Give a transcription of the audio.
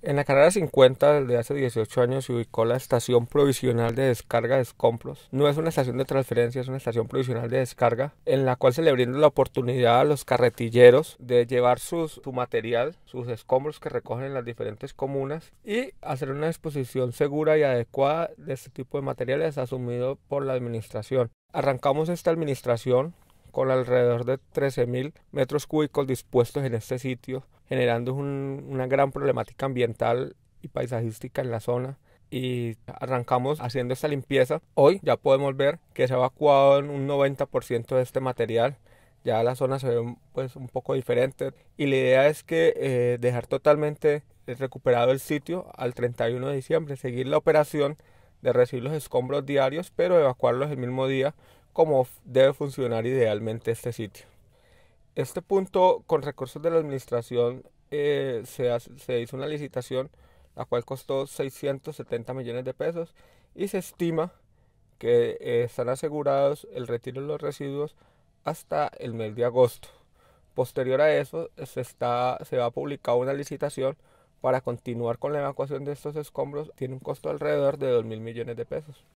En la carrera 50 desde hace 18 años se ubicó la estación provisional de descarga de escombros. No es una estación de transferencia, es una estación provisional de descarga en la cual se le brinda la oportunidad a los carretilleros de llevar sus, su material, sus escombros que recogen en las diferentes comunas y hacer una exposición segura y adecuada de este tipo de materiales asumido por la administración. Arrancamos esta administración con alrededor de 13.000 metros cúbicos dispuestos en este sitio, generando una gran problemática ambiental y paisajística en la zona. Y arrancamos haciendo esta limpieza. Hoy ya podemos ver que se ha evacuado un 90% de este material. Ya la zona se ve pues, un poco diferente. Y la idea es que eh, dejar totalmente recuperado el sitio al 31 de diciembre, seguir la operación de recibir los escombros diarios, pero evacuarlos el mismo día cómo debe funcionar idealmente este sitio. Este punto, con recursos de la administración, eh, se, hizo una licitación la cual costó 670 millones de pesos y se estima que eh, están asegurados el retiro de los residuos hasta el mes de agosto. Posterior a eso se, se va a publicar una licitación para continuar con la evacuación de estos escombros. Tiene un costo alrededor de 2 mil millones de pesos.